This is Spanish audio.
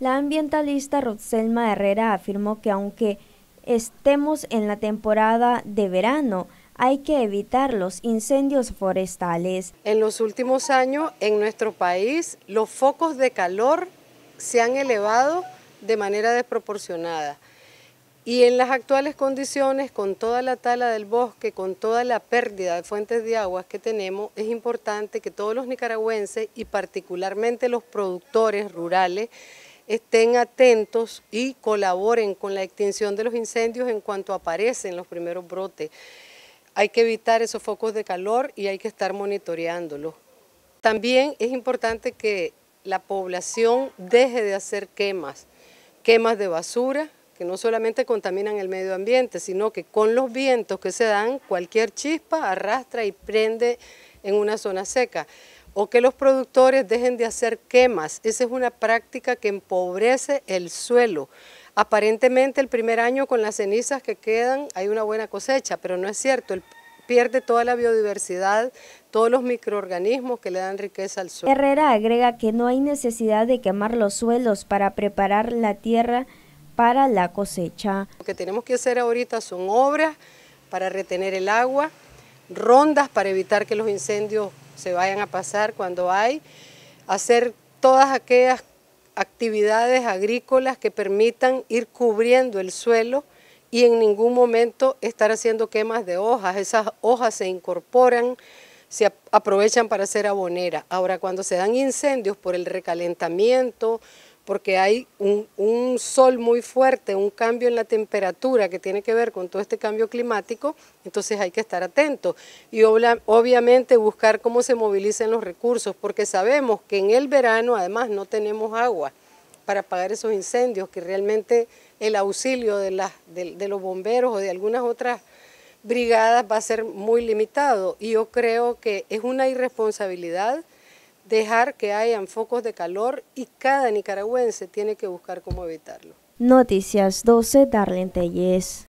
La ambientalista Roselma Herrera afirmó que aunque estemos en la temporada de verano, hay que evitar los incendios forestales. En los últimos años en nuestro país los focos de calor se han elevado de manera desproporcionada. Y en las actuales condiciones, con toda la tala del bosque, con toda la pérdida de fuentes de agua que tenemos, es importante que todos los nicaragüenses y particularmente los productores rurales estén atentos y colaboren con la extinción de los incendios en cuanto aparecen los primeros brotes. Hay que evitar esos focos de calor y hay que estar monitoreándolos. También es importante que la población deje de hacer quemas, quemas de basura, que no solamente contaminan el medio ambiente, sino que con los vientos que se dan, cualquier chispa arrastra y prende en una zona seca o que los productores dejen de hacer quemas. Esa es una práctica que empobrece el suelo. Aparentemente el primer año con las cenizas que quedan hay una buena cosecha, pero no es cierto. pierde toda la biodiversidad, todos los microorganismos que le dan riqueza al suelo. Herrera agrega que no hay necesidad de quemar los suelos para preparar la tierra para la cosecha. Lo que tenemos que hacer ahorita son obras para retener el agua, rondas para evitar que los incendios se vayan a pasar cuando hay, hacer todas aquellas actividades agrícolas que permitan ir cubriendo el suelo y en ningún momento estar haciendo quemas de hojas. Esas hojas se incorporan, se aprovechan para hacer abonera. Ahora, cuando se dan incendios por el recalentamiento, porque hay un, sol muy fuerte, un cambio en la temperatura que tiene que ver con todo este cambio climático, entonces hay que estar atentos y obviamente buscar cómo se movilicen los recursos, porque sabemos que en el verano además no tenemos agua para apagar esos incendios, que realmente el auxilio de los bomberos o de algunas otras brigadas va a ser muy limitado y yo creo que es una irresponsabilidad dejar que hayan focos de calor y cada nicaragüense tiene que buscar cómo evitarlo. Noticias 12, Darlene